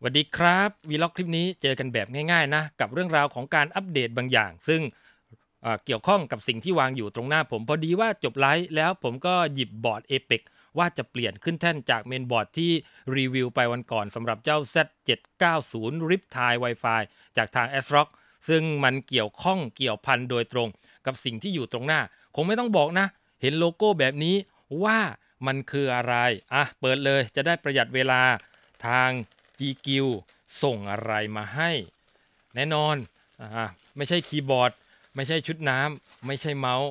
สวัสดีครับ วีล็อกคลิปนี้เจอกันแบบง่ายๆ นะ กับเรื่องราวของการอัปเดตบางอย่าง ซึ่งเกี่ยวข้องกับสิ่งที่วางอยู่ตรงหน้า ผมพอดีว่าจบไลฟ์แล้วผมก็หยิบบอร์ดเอเปว่าจะเปลี่ยนขึ้นแท่นจากเมนบอร์ดที่รีวิวไปวันก่อนสำหรับเจ้า Z790 Riptide Wi-Fi จากทาง s r o c k ซึ่งมันเกี่ยวข้องเกี่ยวพันโดยตรง กับสิ่งที่อยู่ตรงหน้าคงไม่ต้องบอกนะ เห็นโลโก้แบบนี้ว่ามันคืออะไรอ่ะเปิดเลยจะได้ประหยัดเวลาทาง GQ ส่งอะไรมาให้ แน่นอนอ่าไม่ใช่คีย์บอร์ด ไม่ใช่ชุดน้ำ ไม่ใช่เมาส์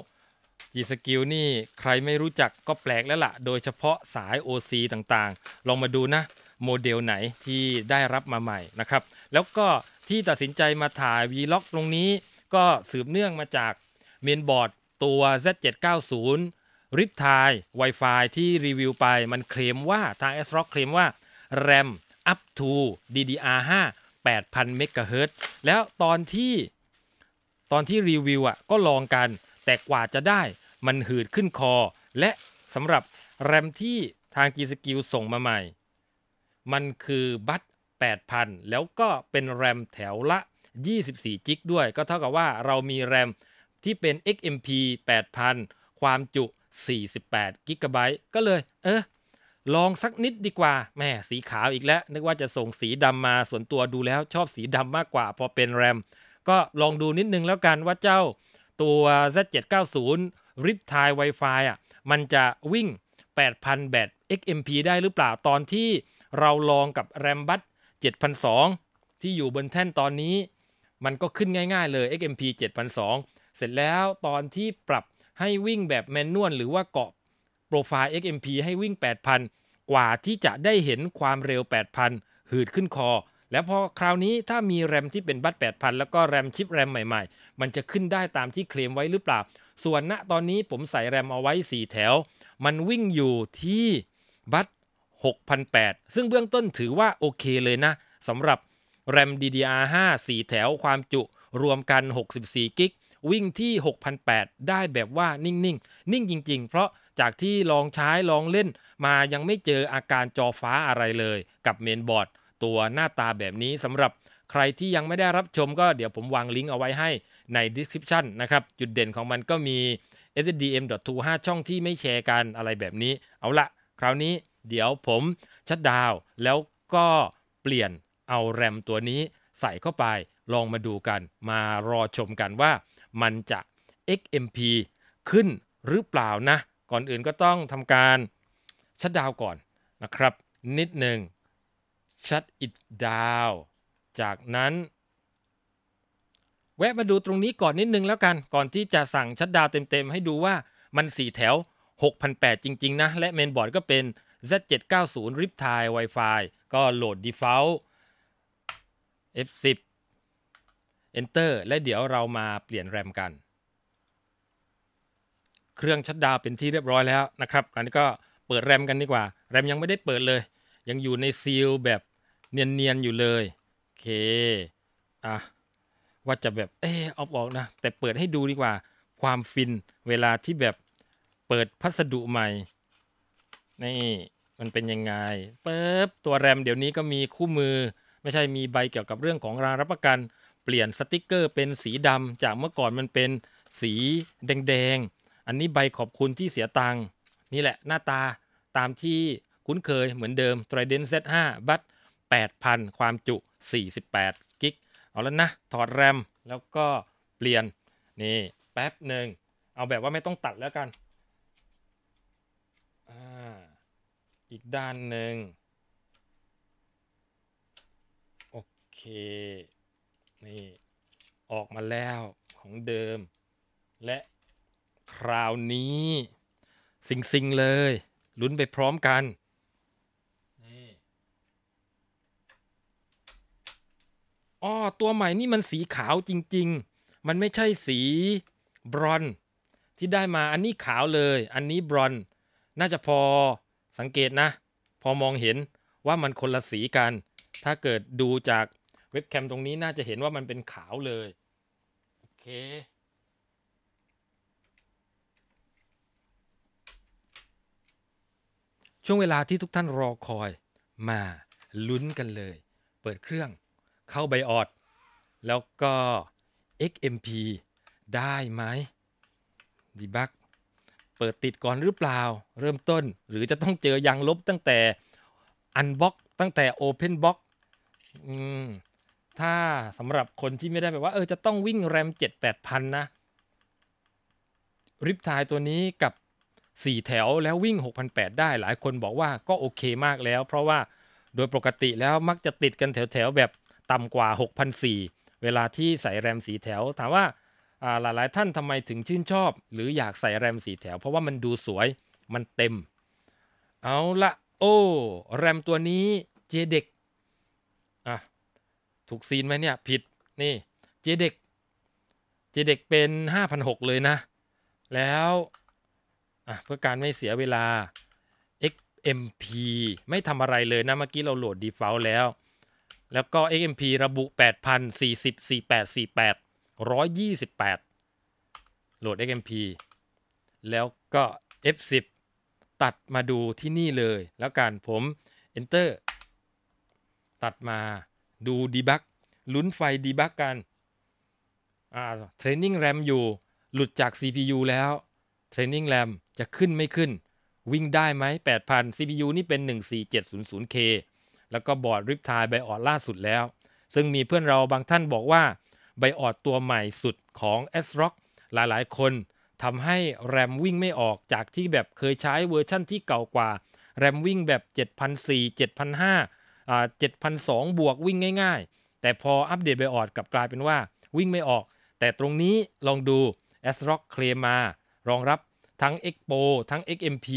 G Skill นี่ใครไม่รู้จักก็แปลกแล้วละ่ะ โดยเฉพาะสาย OC ต่างๆ ลองมาดูนะโมเดลไหนที่ได้รับมาใหม่นะครับ แล้วก็ที่ตัดสินใจมาถ่ายวล็อกตรงนี้ก็สืบเนื่องมาจากเมนบอร์ดตัว Z790 ริปทาย Wi-Fi ที่รีวิวไป มันเคลมว่าทาง s r o c k เคลมว่า RAM up to DDR5 8,000 MHz แล้วตอนที่ตอนที่รีวิวอ่ะ ก็ลองกัน แต่กว่าจะได้มันหืดขึ้นคอ และสำหรับแรมที่ทาง G-Skill ส่งมาใหม่ มันคือบัต8,000 แล้วก็เป็นแรมแถวละ 24 จิกด้วย ก็เท่ากับว่าเรามีแรมที่เป็น XMP 8,000 ความจุ 48กิกะไบต์ก็เลยเออลองสักนิดดีกว่าแม่สีขาวอีกแล้ว นึกว่าจะส่งสีดำมาส่วนตัวดูแล้วชอบสีดำมากกว่าพอเป็นแรมก็ลองดูนิดนึงแล้วกันว่าเจ้าตัว Z790 ริ t ทาย Wi-Fi อ่ะมันจะวิ่ง 8,000แบต XMP ได้หรือเปล่าตอนที่เราลองกับแรมบัต7,002ที่อยู่บนแท่นตอนนี้ มันก็ขึ้นง่ายๆเลย XMP 7,002เสร็จแล้วตอนที่ปรับให้วิ่งแบบแมนนวลหรือว่าเกาะโปรไฟล์ XMP ให้วิ่ง 8,000 กว่าที่จะได้เห็นความเร็ว 8,000 หืดขึ้นคอ แล้วพอคราวนี้ถ้ามีแรมที่เป็นบัตร8,000 แล้วก็แรมชิปแรมใหม่ๆ มันจะขึ้นได้ตามที่เคลมไว้หรือเปล่า ส่วนณตอนนี้ผมใส่แรมเอาไว้ 4 แถว มันวิ่งอยู่ที่บัตร6,008ซึ่งเบื้องต้นถือว่าโอเคเลยนะสำหรับแรม DDR5 4 แถวความจุ รวมกัน 64 กิก วิ่งที่6,008ได้แบบว่านิ่งๆ นิ่งจริงๆ เพราะจากที่ลองใช้ลองเล่นมายังไม่เจออาการจอฟ้าอะไรเลย กับเมนบอร์ดตัวหน้าตาแบบนี้สำหรับใครที่ยังไม่ได้รับชมก็เดี๋ยวผมวางลิงก์เอาไว้ให้ใน description นะครับจุดเด่นของมันก็มี SDM.2 5ช่องที่ไม่แชร์กันอะไรแบบนี้ เอาละคราวนี้เดี๋ยวผมชัดดาวแล้วก็เปลี่ยนเอาแรมตัวนี้ใส่เข้าไปลองมาดูกันมารอชมกันว่า มันจะ XMP ขึ้นหรือเปล่านะก่อนอื่นก็ต้องทำการชัดดาวก่อนนะครับ นิดหนึ่งชัดอิดดาวจากนั้น แวะมาดูตรงนี้ก่อนนิดนึงแล้วกันก่อนที่จะสั่งชัดดาวเต็มๆ ให้ดูว่ามัน 4 แถว6,008จริงๆนะและเมนบอร์ดก็เป็น Z790 Riptide Wi-Fi ก็โหลด Default F10 Enter และเดี๋ยวเรามาเปลี่ยนแรมกันเครื่องชัดดาวเป็นที่เรียบร้อยแล้วนะครับอันนี้ก็เปิดแรมกันดีกว่า แรมยังไม่ได้เปิดเลย ยังอยู่ในซีลแบบเนียนๆอยู่เลย โอเค อ่ะ ว่าจะแบบเออเอาออกนะ แต่เปิดให้ดูดีกว่า ความฟิน เวลาที่แบบเปิดพัสดุใหม่ นี่ มันเป็นยังไงปึ๊บตัวแรม เดี๋ยวนี้ก็มีคู่มือ ไม่ใช่มีใบเกี่ยวกับเรื่องของรารับประกัน เปลี่ยนสติกเกอร์เป็นสีดำจากเมื่อก่อนมันเป็นสีแดง ๆอันนี้ใบขอบคุณที่เสียตังค์นี่แหละหน้าตาตามที่คุ้นเคยเหมือนเดิม Trident Z5 บัต8,000 ความจุ 48กิก เอาแล้วนะถอดแรมแล้วก็เปลี่ยน นี่ แป๊บหนึ่ง เอาแบบว่าไม่ต้องตัดแล้วกัน อีกด้านหนึ่งโอเคนี่ออกมาแล้วของเดิมและคราวนี้สิงสิงเลย ลุ้นไปพร้อมกันอ๋อตัวใหม่นี่มันสีขาวจริง ๆ มันไม่ใช่สี บรอน ที่ได้มาอันนี้ขาวเลย อันนี้บรอน น่าจะพอ สังเกตนะ พอมองเห็นว่ามันคนละสีกัน ถ้าเกิดดูจากเว็บแคมตรงนี้น่าจะเห็นว่ามันเป็นขาวเลย โอเคช่วงเวลาที่ทุกท่านรอคอยมา ลุ้นกันเลย เปิดเครื่องเข้าไบออด แล้วก็ XMP ได้ไหมดีบักเปิดติดก่อนหรือเปล่า เริ่มต้นหรือจะต้องเจอยังลบตั้งแต่อันบล็อกตั้งแต่ Open b ็อกถ้าสำหรับคนที่ไม่ได้แบบว่าเออจะต้องวิ่งแรม 7 8 0 0 0 นะริปทายตัวนี้กับสี่แถวแล้ววิ่ง 6,800 ได้หลายคนบอกว่าก็โอเคมากแล้ว เพราะว่าโดยปกติแล้วมักจะติดกันแถวๆ แบบต่ำกว่า 6,400 เวลาที่ใส่แรมสีแถวถามว่าหลายๆท่านทำไมถึงชื่นชอบ หรืออยากใส่แรมสีแถวเพราะว่ามันดูสวยมันเต็มเอาละโอ้ แรมตัวนี้ เจเด็กอ่ะถูกซีนไหมเนี่ยผิดนี่เจเด็กเจเด็กเป็น5,600เลยนะ แล้วอะเพื่อการไม่เสียเวลา XMP ไม่ทำอะไรเลยนะ เมื่อกี้เราโหลด Default แล้ว แล้วก็ XMP ระบุ 8,040 48 48 128 โหลด XMP แล้วก็ F10 ตัดมาดูที่นี่เลย แล้วกัน ผม Enter ตัดมาดูดีบักลุ้นไฟดีบักกันอ่านนิ่งแรมอยู่ หลุดจาก CPU แล้วเทรนนิ่งแรมจะขึ้นไม่ขึ้น วิ่งได้ไหม8,000 CPU นี่เป็น 14700K แล้วก็บอร์ดริปทายไบออดล่าสุดแล้ว ซึ่งมีเพื่อนเราบางท่านบอกว่าไบออดตัวใหม่สุดของ s r o c k หลายๆคนทำให้แรมวิ่งไม่ออกจากที่แบบเคยใช้เวอร์ชั่นที่เก่ากว่าแรมวิ่งแบบ7 0 0 4 7 0 0 5อ่า7 0 0 2 บวกวิ่งง่าย ๆ แต่พออัปเดตไบออดกลับกลายเป็นว่าวิ่งไม่ออก แต่ตรงนี้ลองดู s r o c เคลมมารองรับทั้ง Expo ทั้ง XMP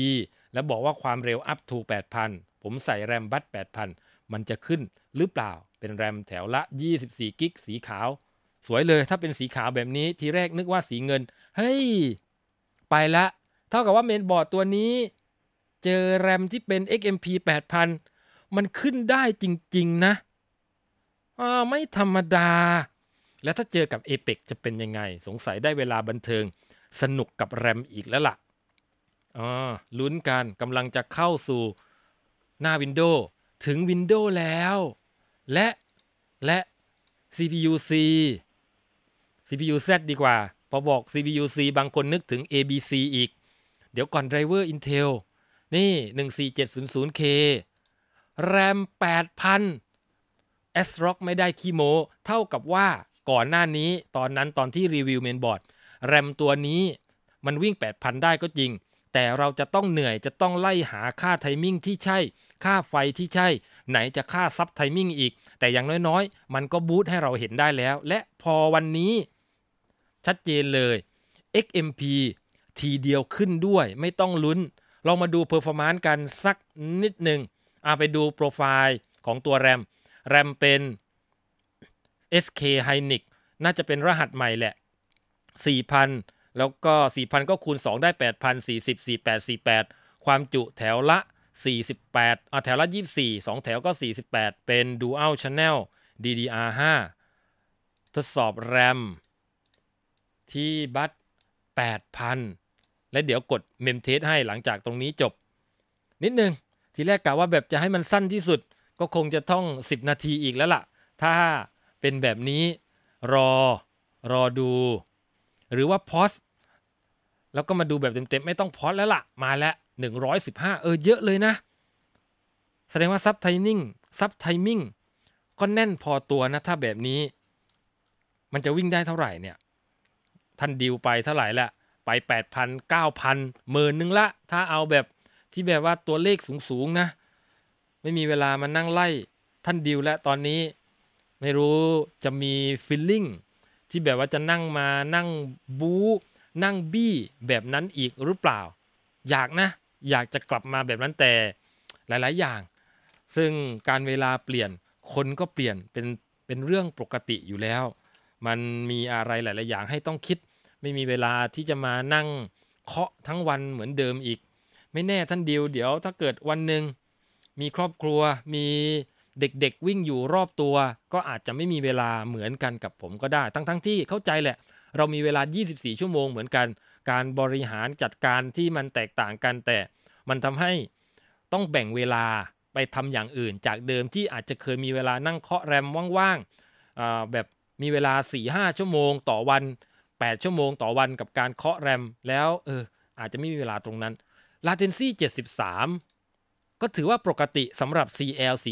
แล้วบอกว่าความเร็วอัพทู8,000 ผมใส่แรมบัต8,000 มันจะขึ้นหรือเปล่า เป็นแรมแถวละ24กิกสีขาว สวยเลยถ้าเป็นสีขาวแบบนี้ทีแรกนึกว่าสีเงิน เฮ้ย ไปละ เท่ากับว่าเมนบอร์ดตัวนี้ เจอแรมที่เป็น XMP 8,000 มันขึ้นได้จริงๆนะ อ่าไม่ธรรมดา แล้วถ้าเจอกับ a p e ปจะเป็นยังไง สงสัยได้เวลาบันเทิงสนุกกับแรมอีกแล้วละ่ะอ๋อลุ้นกันกำลังจะเข้าสู่หน้า Windows ถึง Windows แล้ว และและ CPU C CPU Z ดีกว่าพอบอก CPU C บางคนนึกถึง ABC อีก เดี๋ยวก่อน Driver Intel นี่ 14700K RAM 8,000 SRock ไม่ได้คีโมเท่ากับว่าก่อนหน้านี้ตอนนั้นตอนที่รีวิวเมนบอร์ดแรมตัวนี้มันวิ่ง 8,000 ได้ก็จริง แต่เราจะต้องเหนื่อยจะต้องไล่หาค่าไทมิ่งที่ใช่ ค่าไฟที่ใช่ ไหนจะค่าซับไทมิ่งอีก แต่อย่างน้อยๆ มันก็บูตให้เราเห็นได้แล้ว และพอวันนี้ ชัดเจนเลย XMP ทีเดียวขึ้นด้วยไม่ต้องลุ้นลองมาดูเพอร์ฟอร์มานซ์กัน สักนิดหนึ่งอาไปดูโปรไฟล์ของตัวแรมแรมเป็น SK h y n i x น่าจะเป็นรหัสใหม่แหละ4,000 แล้วก็ 4,000 ก็คูณ 2 ได้ 8,000 40 48 48 ความจุแถวละ 48อ่ะแถวละ 24 2 แถวก็ 48 เป็น Dual Channel DDR5 ทดสอบแรมที่บัป8,000 และเดี๋ยวกดเมมเทสให้หลังจากตรงนี้จบ นิดนึง ทีแรกกะว่าแบบจะให้มันสั้นที่สุด ก็คงจะต้อง 10 นาทีอีกแล้วละ่ะ ถ้าเป็นแบบนี้ รอรอดูหรือว่าพอสแล้วก็มาดูแบบเต็มๆ ไม่ต้องพอสแล้วละ่ะ มาแล้ว 115 เออเยอะเลยนะแสดงว่าซับไทมิ่งซับไทมิ่งก็แน่นพอตัวนะ ถ้าแบบนี้ มันจะวิ่งได้เท่าไหร่เนี่ยท่านดิวไปเท่าไหร่ละไป8,000 9,000หมื่นนึงละ ถ้าเอาแบบที่แบบว่าตัวเลขสูงๆนะ ไม่มีเวลามานั่งไล่ ท่านดิวและตอนนี้ ไม่รู้จะมีฟิลลิ่งที่แบบว่าจะนั่งมานั่งบู๊นั่งบี้แบบนั้นอีกหรือเปล่า อยากนะ อยากจะกลับมาแบบนั้นแต่ หลายๆ อย่าง ซึ่งการเวลาเปลี่ยนคนก็เปลี่ยนเป็นเป็นเรื่องปกติอยู่แล้ว มันมีอะไรหลาย ๆ อย่างให้ต้องคิด ไม่มีเวลาที่จะมานั่งเคาะทั้งวันเหมือนเดิมอีก ไม่แน่ท่านเดียวเดี๋ยวถ้าเกิดวันหนึ่งมีครอบครัวมีเด็กๆ วิ่งอยู่รอบตัว ก็อาจจะไม่มีเวลาเหมือนกันกับผมก็ได้ ทั้งๆทที่เข้าใจแหละ เรามีเวลา 24 ชั่วโมงเหมือนกัน การบริหารจัดการที่มันแตกต่างกัน แต่มันทำให้ต้องแบ่งเวลาไปทำอย่างอื่นจากเดิมที่อาจจะเคยมีเวลานั่งเคาะแรมว่างๆ แบบมีเวลา 4-5 ชั่วโมงต่อวัน 8 ชั่วโมงต่อวันกับการเคาะแรม แล้วเอออาจจะไม่มีเวลาตรงนั้น latency 73 ก็ถือว่าปกติสำหรับ CL 40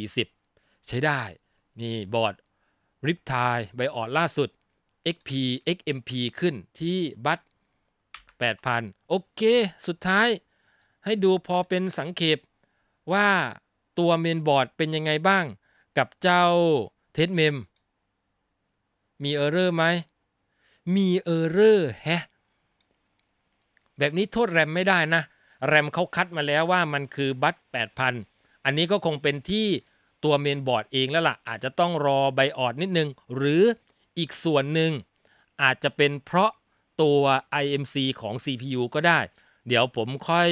ใช้ได้ นี่ บอร์ดริปทายใบออดล่าสุด XP XMP ขึ้นที่บัต8,000 โอเค สุดท้าย ให้ดูพอเป็นสังเขปว่าตัวเมนบอร์ดเป็นยังไงบ้าง กับเจ้าเทสเมม มีเออร์เรอร์ไหม มีเออร์เรอร์แฮะ แบบนี้โทษแรมไม่ได้นะ แรมเขาคัดมาแล้วว่ามันคือบัต8,000 อันนี้ก็คงเป็นที่ตัวเมนบอร์ดเองแล้วละ่ะ อาจจะต้องรอใบออดนิดนึง หรืออีกส่วนหนึ่ง อาจจะเป็นเพราะตัว IMC ของ CPU ก็ได้ เดี๋ยวผมค่อย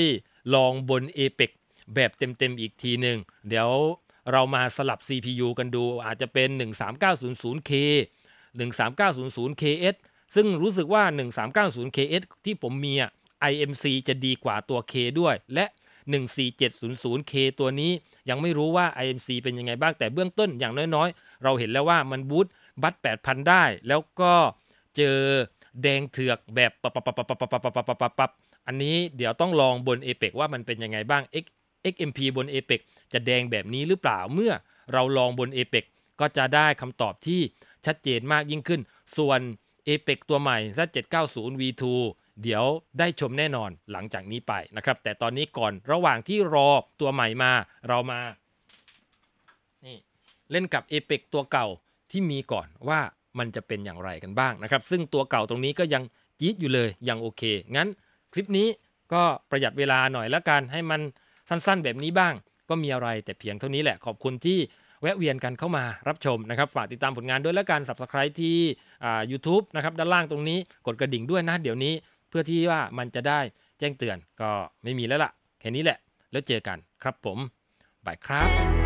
ลองบน APEX แบบเต็มๆอีกทีหนึ่งเดี๋ยวเรามาสลับ CPU กันดูอาจจะเป็น 13900K 13900KS ซึ่งรู้สึกว่า 13900KS ที่ผมมีอ่ะ IMC จะดีกว่าตัว K ด้วย และ 14700K ตัวนี้ยังไม่รู้ว่า IMC เป็นยังไงบ้างแต่เบื้องต้นอย่างน้อยๆ เราเห็นแล้วว่ามันบูตบัตร8,000 ได้ แล้วก็เจอแดงเถือก แบบปับปับปับปับปับปับปับปับปับปับอันนี้เดี๋ยวต้องลองบน a p e ปว่ามันเป็นยังไงบ้าง XMP บน a p e ปจะแดงแบบนี้หรือเปล่าเมื่อเราลองบน a p e ปก็จะได้คำตอบที่ชัดเจนมากยิ่งขึ้น ส่วน a p e ปตัวใหม่ Z790 V2 เดี๋ยวได้ชมแน่นอนหลังจากนี้ไปนะครับแต่ตอนนี้ก่อนระหว่างที่รอตัวใหม่มาเรามานี่เล่นกับเอพิกตัวเก่าที่มีก่อนว่ามันจะเป็นอย่างไรกันบ้างนะครับ ซึ่งตัวเก่าตรงนี้ก็ยังยีดอยู่เลยยังโอเคงั้นคลิปนี้ก็ประหยัดเวลาหน่อยละกันให้มันสั้นๆ แบบนี้บ้าง ก็มีอะไร แต่เพียงเท่านี้แหละขอบคุณที่แวะเวียนกันเข้ามารับชมนะครับฝากติดตามผลงานด้วยและการ subscribe ที่ยูทูบนะครับด้านล่างตรงนี้กดกระดิ่งด้วยนะเดี๋ยวนี้พื่อที่ว่ามันจะได้แจ้งเตือนก็ไม่มีแล้วละ่ะแค่นี้แหละ แล้วเจอกันครับผมบายครับ